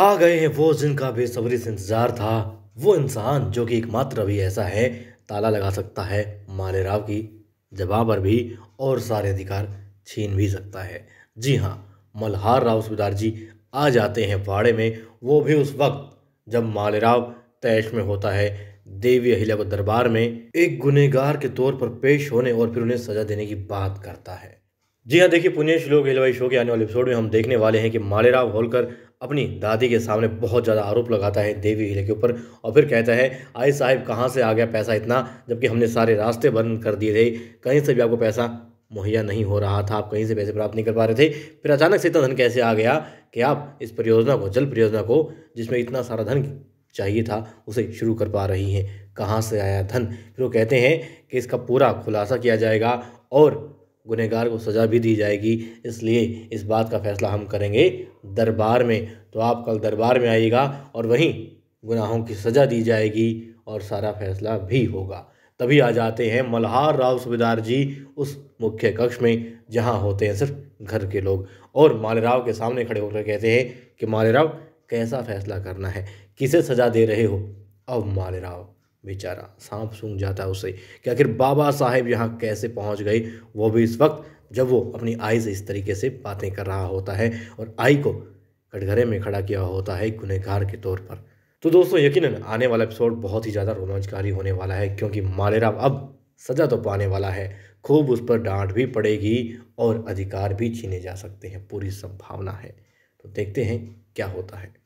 आ गए हैं वो जिनका बेसब्री से इंतज़ार था वो इंसान जो कि एकमात्र अभी ऐसा है ताला लगा सकता है माले राव की जवाब पर भी और सारे अधिकार छीन भी सकता है जी हाँ मल्हार राव सुबेदार जी आ जाते हैं पहाड़े में वो भी उस वक्त जब माले राव तैश में होता है देवी अहिल्या को दरबार में एक गुनेगार के तौर पर पेश होने और फिर उन्हें सजा देने की बात करता है जी हाँ देखिए पुनेश लोग हिलवाई शो के आने वाले एपिसोड में हम देखने वाले हैं कि मालेराव होलकर अपनी दादी के सामने बहुत ज़्यादा आरोप लगाता है देवी हिले के ऊपर और फिर कहता है आए साहब कहाँ से आ गया पैसा इतना जबकि हमने सारे रास्ते बंद कर दिए थे कहीं से भी आपको पैसा मुहैया नहीं हो रहा था आप कहीं से पैसे प्राप्त नहीं कर पा रहे थे फिर अचानक से इतना धन कैसे आ गया कि आप इस परियोजना को जल परियोजना को जिसमें इतना सारा धन चाहिए था उसे शुरू कर पा रही हैं कहाँ से आया धन फिर वो कहते हैं कि इसका पूरा खुलासा किया जाएगा और गुनहगार को सज़ा भी दी जाएगी इसलिए इस बात का फैसला हम करेंगे दरबार में तो आप कल दरबार में आइएगा और वहीं गुनाहों की सज़ा दी जाएगी और सारा फैसला भी होगा तभी आ जाते हैं मल्हार राव सूबेदार जी उस मुख्य कक्ष में जहाँ होते हैं सिर्फ घर के लोग और मालेराव के सामने खड़े होकर कहते हैं कि मालेराव कैसा फैसला करना है किसे सज़ा दे रहे हो अब मालेराव बेचारा सांप सूंघ जाता है उसे कि आखिर बाबा साहेब यहाँ कैसे पहुँच गए वो भी इस वक्त जब वो अपनी आई से इस तरीके से बातें कर रहा होता है और आई को कटघरे में खड़ा किया होता है गुनहगार के तौर पर तो दोस्तों यकीनन आने वाला एपिसोड बहुत ही ज़्यादा रोमांचकारी होने वाला है क्योंकि मालेराव अब सजा तो पाने वाला है खूब उस पर डांट भी पड़ेगी और अधिकार भी छीने जा सकते हैं पूरी संभावना है तो देखते हैं क्या होता है